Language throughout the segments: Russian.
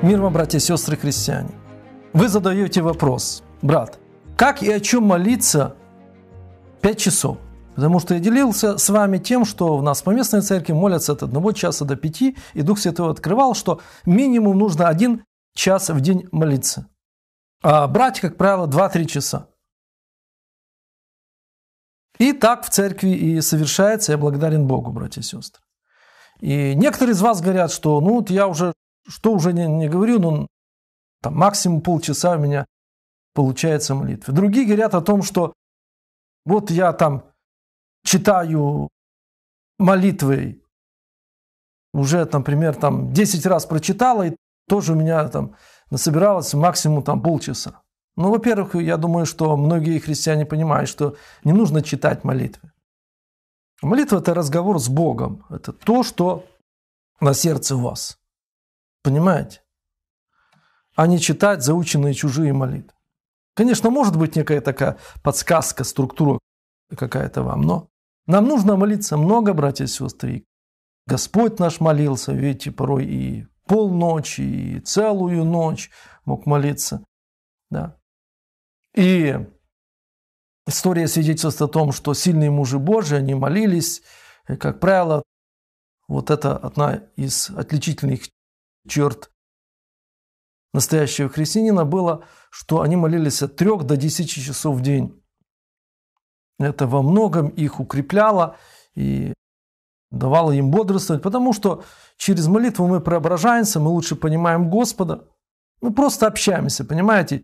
Мир вам, братья и сестры христиане. Вы задаете вопрос, брат, как и о чем молиться 5 часов? Потому что я делился с вами тем, что в нас по местной церкви молятся от 1 часа до 5, и Дух Святой открывал, что минимум нужно 1 час в день молиться. А брать, как правило, 2-3 часа. И так в церкви и совершается. Я благодарен Богу, братья и сестры. И некоторые из вас говорят, что ну вот я уже что уже не, не говорю, но ну, там максимум полчаса у меня получается молитва. Другие говорят о том, что вот я там читаю молитвы, уже, например, там 10 раз прочитала, и тоже у меня там насобиралось максимум там полчаса. Ну, во-первых, я думаю, что многие христиане понимают, что не нужно читать молитвы. Молитва – это разговор с Богом, это то, что на сердце у вас. Понимаете? А не читать заученные чужие молитвы. Конечно, может быть некая такая подсказка, структура какая-то вам, но нам нужно молиться много, братья и сестры. Господь наш молился, видите, порой и полночи, и целую ночь мог молиться. Да. И история свидетельствует о том, что сильные мужи Божии, они молились, и, как правило, вот это одна из отличительных черт настоящего христианина было, что они молились от 3 до 10 часов в день. Это во многом их укрепляло и давало им бодрствовать, потому что через молитву мы преображаемся, мы лучше понимаем Господа, мы просто общаемся, понимаете?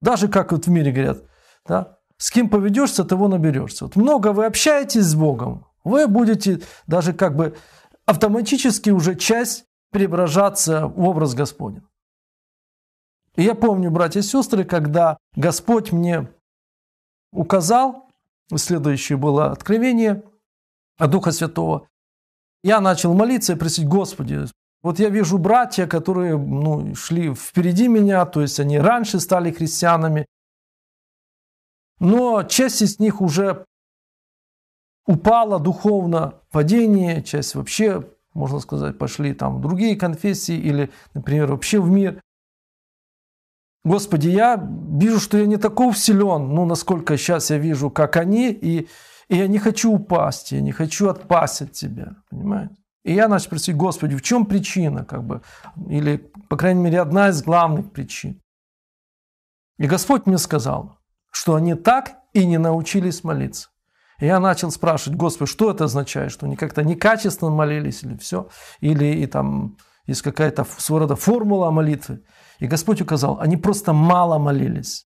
Даже как вот в мире говорят, да, с кем поведешься, того наберешься. Вот много вы общаетесь с Богом, вы будете даже как бы автоматически уже часть преображаться в образ Господень. И я помню, братья и сестры, когда Господь мне указал, следующее было откровение от Духа Святого, я начал молиться и просить, Господи, вот я вижу братья, которые ну, шли впереди меня, то есть они раньше стали христианами, но часть из них уже упала духовно, падение, часть вообще можно сказать, пошли там другие конфессии или, например, вообще в мир. Господи, я вижу, что я не таков силен, ну, насколько сейчас я вижу, как они, и, и я не хочу упасть, я не хочу отпасть от Тебя, понимаете? И я начал просить, Господи, в чем причина, как бы, или, по крайней мере, одна из главных причин. И Господь мне сказал, что они так и не научились молиться я начал спрашивать, Господи, что это означает, что они как-то некачественно молились или все, или и там есть какая-то своего рода формула молитвы. И Господь указал, они просто мало молились.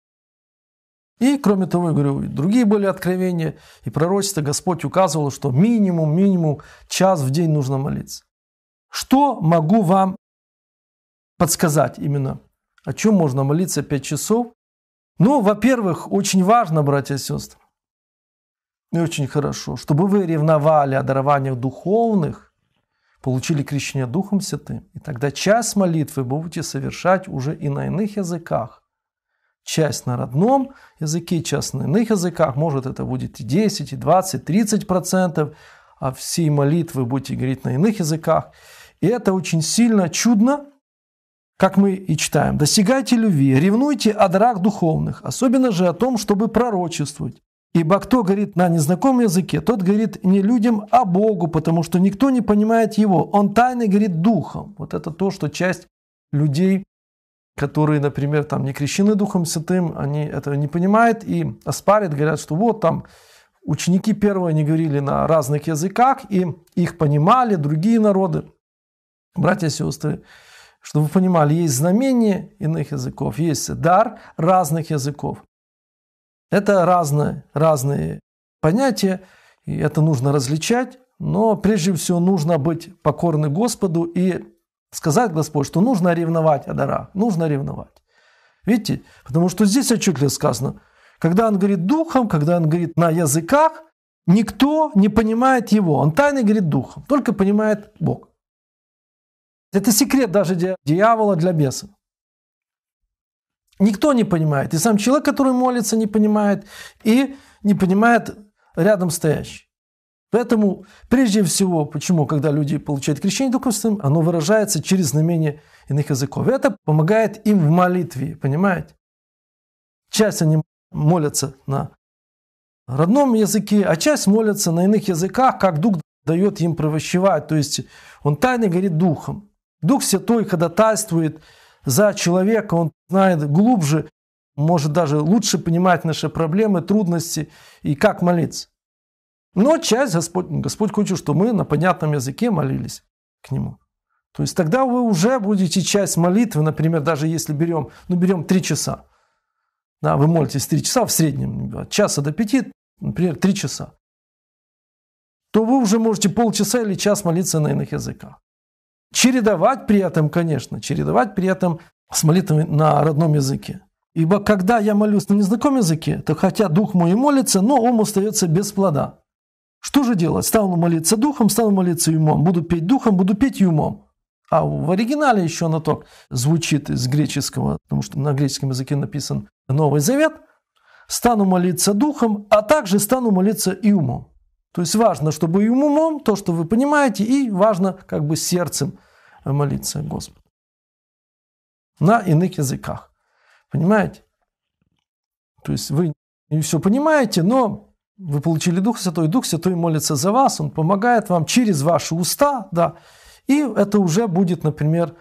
И, кроме того, я говорю, другие были откровения и пророчества. Господь указывал, что минимум, минимум час в день нужно молиться. Что могу вам подсказать именно? О чем можно молиться 5 часов? Ну, во-первых, очень важно, братья и сестры, ну и очень хорошо, чтобы вы ревновали о дарованиях духовных, получили крещение Духом Святым, и тогда часть молитвы будете совершать уже и на иных языках. Часть на родном языке, часть на иных языках, может это будет и 10, и 20, 30 процентов, а всей молитвы будете говорить на иных языках. И это очень сильно чудно, как мы и читаем. «Достигайте любви, ревнуйте о дарах духовных, особенно же о том, чтобы пророчествовать. Ибо кто говорит на незнакомом языке, тот говорит не людям, а Богу, потому что никто не понимает его. Он тайно говорит духом. Вот это то, что часть людей, которые, например, там не крещены Духом Святым, они этого не понимают и оспарят, говорят, что вот там ученики первые, не говорили на разных языках, и их понимали другие народы. Братья и сестры, чтобы вы понимали, есть знамение иных языков, есть дар разных языков. Это разные, разные понятия, и это нужно различать, но прежде всего нужно быть покорным Господу и сказать Господу, что нужно ревновать о дарах, нужно ревновать. Видите, потому что здесь отчетливо сказано, когда он говорит духом, когда он говорит на языках, никто не понимает его. Он тайно говорит духом, только понимает Бог. Это секрет даже для дьявола, для бесов. Никто не понимает. И сам человек, который молится, не понимает. И не понимает рядом стоящий. Поэтому, прежде всего, почему, когда люди получают крещение Духом Святым, оно выражается через знамение иных языков. Это помогает им в молитве, понимаете? Часть они молятся на родном языке, а часть молятся на иных языках, как Дух дает им провощевать. То есть он тайно говорит Духом. Дух Святой ходатайствует за человека, он знает глубже, может даже лучше понимать наши проблемы, трудности и как молиться. Но часть Господь, Господь хочет, чтобы мы на понятном языке молились к Нему. То есть тогда вы уже будете часть молитвы, например, даже если берем, ну берем три часа. Да, вы молитесь три часа в среднем, от часа до пяти, например, три часа. То вы уже можете полчаса или час молиться на иных языках чередовать при этом, конечно, чередовать при этом с молитвами на родном языке. Ибо когда я молюсь на незнакомом языке, то хотя дух мой молится, но ум остается без плода. Что же делать? Стану молиться духом, стану молиться и умом. Буду петь духом, буду петь и умом. А в оригинале еще на то звучит из греческого, потому что на греческом языке написан Новый Завет. Стану молиться духом, а также стану молиться и умом. То есть важно, чтобы и умом то, что вы понимаете, и важно как бы сердцем молиться Господу. На иных языках. Понимаете? То есть вы не все понимаете, но вы получили Дух Святой, Дух Святой молится за вас, Он помогает вам через ваши уста, да, и это уже будет, например,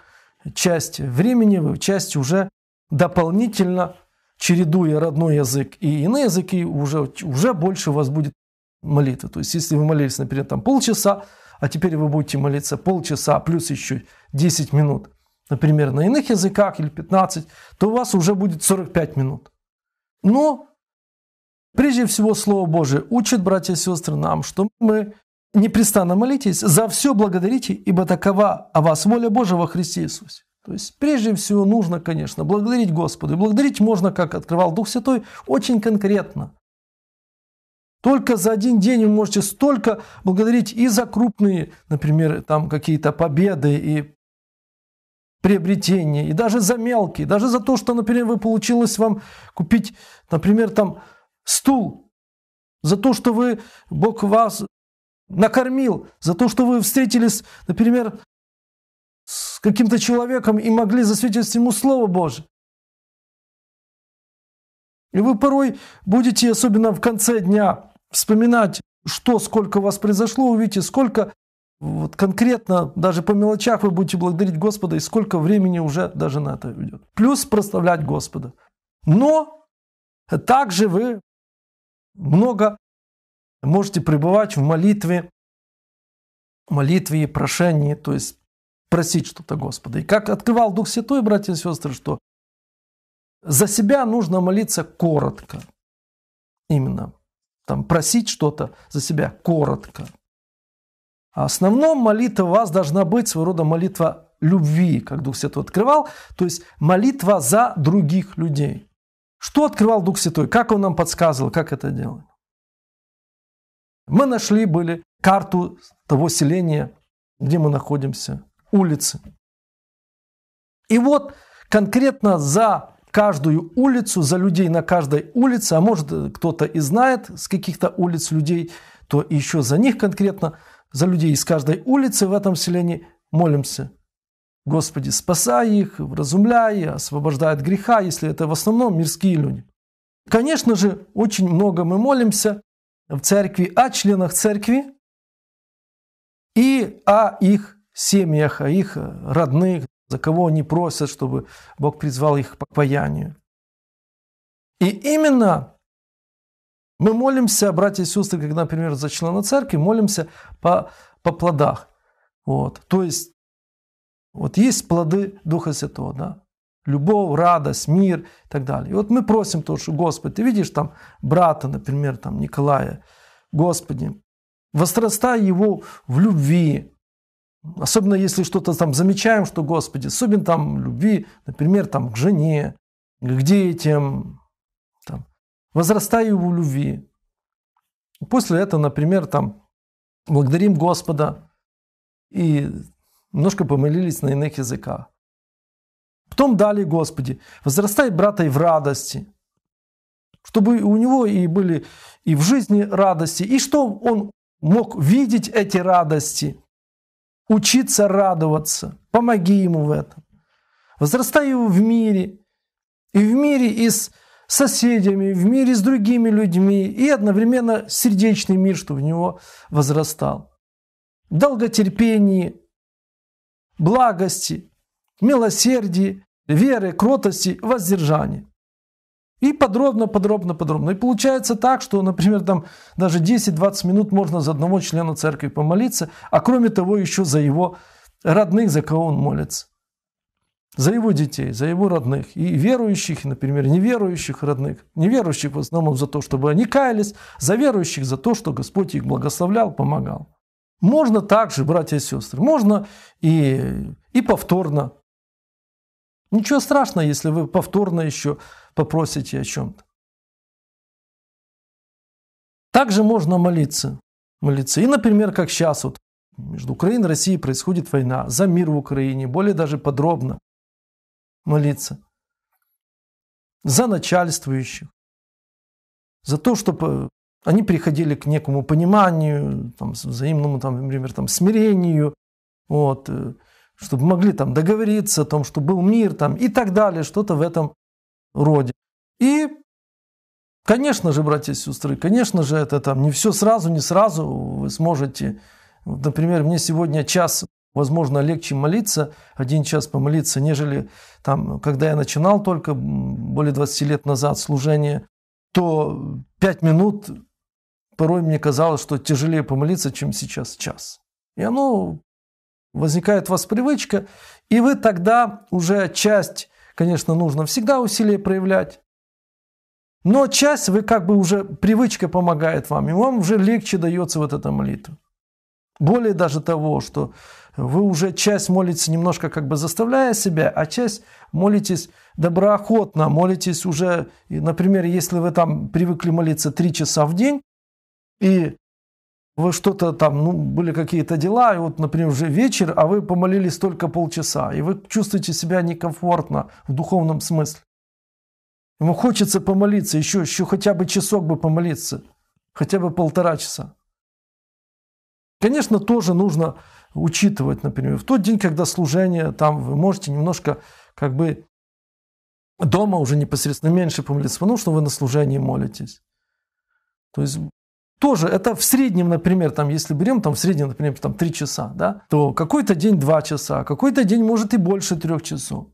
часть времени, вы часть уже дополнительно чередуя родной язык и иные языки, уже, уже больше у вас будет молитвы. То есть, если вы молились, например, там полчаса, а теперь вы будете молиться полчаса плюс еще 10 минут, например, на иных языках или 15, то у вас уже будет 45 минут. Но прежде всего Слово Божие учит, братья и сестры, нам, что мы непрестанно молитесь, за все благодарите, ибо такова о вас воля Божия во Христе Иисусе. То есть прежде всего нужно, конечно, благодарить Господа. И благодарить можно, как открывал Дух Святой, очень конкретно. Только за один день вы можете столько благодарить и за крупные, например, там какие-то победы и приобретения, и даже за мелкие, даже за то, что, например, вы получилось вам купить, например, там стул, за то, что вы, Бог вас накормил, за то, что вы встретились, например, с каким-то человеком и могли засветить ему Слово Божие. И вы порой будете, особенно в конце дня, вспоминать, что, сколько у вас произошло, увидите, сколько вот конкретно, даже по мелочах вы будете благодарить Господа, и сколько времени уже даже на это идет. Плюс прославлять Господа. Но также вы много можете пребывать в молитве, молитве и прошении, то есть просить что-то Господа. И как открывал Дух Святой, братья и сестры, что за себя нужно молиться коротко. Именно там, просить что-то за себя коротко. А основном молитва вас должна быть своего рода молитва любви, как Дух Святой открывал, то есть молитва за других людей. Что открывал Дух Святой? Как он нам подсказывал, как это делать? Мы нашли были карту того селения, где мы находимся, улицы. И вот конкретно за каждую улицу, за людей на каждой улице, а может э, кто-то и знает с каких-то улиц людей, то еще за них конкретно, за людей из каждой улицы в этом селении молимся. Господи, спасай их, вразумляй, освобождай от греха, если это в основном мирские люди. Конечно же, очень много мы молимся в церкви о членах церкви и о их семьях, о их родных за кого они просят, чтобы Бог призвал их к покаянию. И именно мы молимся, братья и сестры, как, например, за члена церкви, молимся по, по плодах. Вот. То есть вот есть плоды Духа Святого, да? Любовь, радость, мир и так далее. И вот мы просим то, что Господи, ты видишь там брата, например, там Николая, Господи, возрастай его в любви, Особенно если что-то там замечаем, что, Господи, особенно там любви, например, там к жене, к детям, там, возрастаю в любви. После этого, например, там благодарим Господа и немножко помолились на иных языках. Потом дали Господи, возрастай брата и в радости, чтобы у него и были и в жизни радости, и что он мог видеть эти радости – учиться радоваться. Помоги ему в этом. Возрастай его в мире. И в мире и с соседями, в мире с другими людьми. И одновременно сердечный мир, чтобы в него возрастал. В благости, милосердии, веры, кротости, воздержании. И подробно, подробно, подробно. И получается так, что, например, там даже 10-20 минут можно за одного члена церкви помолиться, а кроме того еще за его родных, за кого он молится. За его детей, за его родных. И верующих, и, например, неверующих родных. Неверующих в основном за то, чтобы они каялись, за верующих за то, что Господь их благословлял, помогал. Можно также, братья и сестры, можно и, и повторно Ничего страшного, если вы повторно еще попросите о чем-то. Также можно молиться. молиться. И, например, как сейчас вот между Украиной и Россией происходит война за мир в Украине, более даже подробно молиться. За начальствующих, за то, чтобы они приходили к некому пониманию, там, взаимному, там, например, там, смирению, вот, э, чтобы могли там договориться о том, что был мир там и так далее, что-то в этом роде. И, конечно же, братья и сестры, конечно же, это там не все сразу, не сразу вы сможете. Например, мне сегодня час, возможно, легче молиться, один час помолиться, нежели там, когда я начинал только более 20 лет назад служение, то 5 минут порой мне казалось, что тяжелее помолиться, чем сейчас час. И оно возникает у вас привычка, и вы тогда уже часть, конечно, нужно всегда усилия проявлять, но часть вы как бы уже, привычка помогает вам, и вам уже легче дается вот эта молитва. Более даже того, что вы уже часть молитесь немножко как бы заставляя себя, а часть молитесь доброохотно, молитесь уже, например, если вы там привыкли молиться три часа в день, и вы что-то там, ну, были какие-то дела, и вот, например, уже вечер, а вы помолились только полчаса, и вы чувствуете себя некомфортно в духовном смысле. Ему хочется помолиться, еще, еще хотя бы часок бы помолиться, хотя бы полтора часа. Конечно, тоже нужно учитывать, например, в тот день, когда служение, там вы можете немножко как бы дома уже непосредственно меньше помолиться, потому что вы на служении молитесь. То есть тоже это в среднем, например, там, если берем там в среднем, например, там 3 часа, да, то какой-то день 2 часа, какой-то день может и больше 3 часов.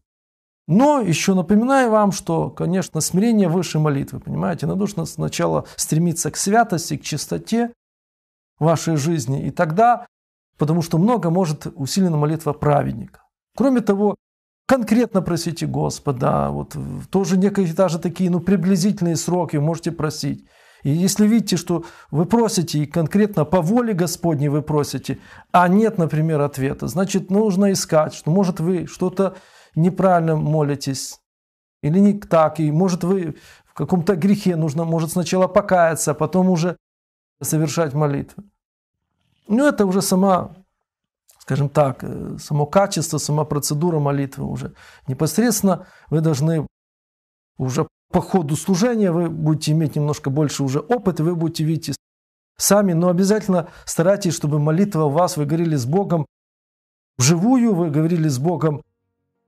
Но еще напоминаю вам, что, конечно, смирение выше молитвы, понимаете? Но нужно сначала стремиться к святости, к чистоте вашей жизни. И тогда, потому что много может усилена молитва праведника. Кроме того, конкретно просите Господа, вот тоже некие даже такие, ну, приблизительные сроки можете просить. И если видите, что вы просите, и конкретно по воле Господней вы просите, а нет, например, ответа, значит, нужно искать, что, может, вы что-то неправильно молитесь, или не так, и, может, вы в каком-то грехе нужно, может, сначала покаяться, а потом уже совершать молитвы. Ну, это уже сама, скажем так, э, само качество, сама процедура молитвы уже. Непосредственно вы должны уже по ходу служения вы будете иметь немножко больше уже опыта, вы будете видеть сами, но обязательно старайтесь, чтобы молитва у вас, вы говорили с Богом вживую, вы говорили с Богом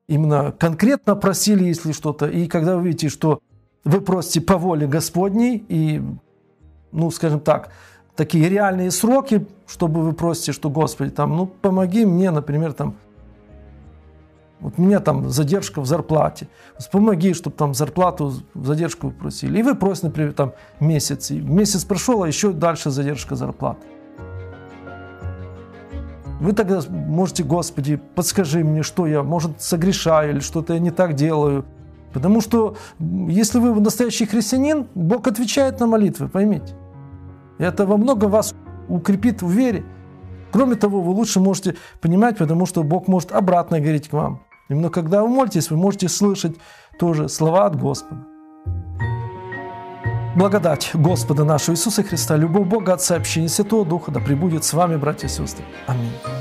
именно конкретно просили, если что-то, и когда вы видите, что вы просите по воле Господней, и, ну, скажем так, такие реальные сроки, чтобы вы просите, что, Господи, там, ну, помоги мне, например, там, вот у меня там задержка в зарплате. Помоги, чтобы там зарплату, задержку просили. И вы просите, например, там месяц. И месяц прошел, а еще дальше задержка зарплаты. Вы тогда можете, Господи, подскажи мне, что я, может, согрешаю или что-то я не так делаю. Потому что, если вы настоящий христианин, Бог отвечает на молитвы, поймите. это во много вас укрепит в вере. Кроме того, вы лучше можете понимать, потому что Бог может обратно говорить к вам. Именно когда вы молитесь, вы можете слышать тоже слова от Господа. Благодать Господа нашего Иисуса Христа, любовь Бога, Отца, общение Святого Духа да пребудет с вами, братья и сестры. Аминь.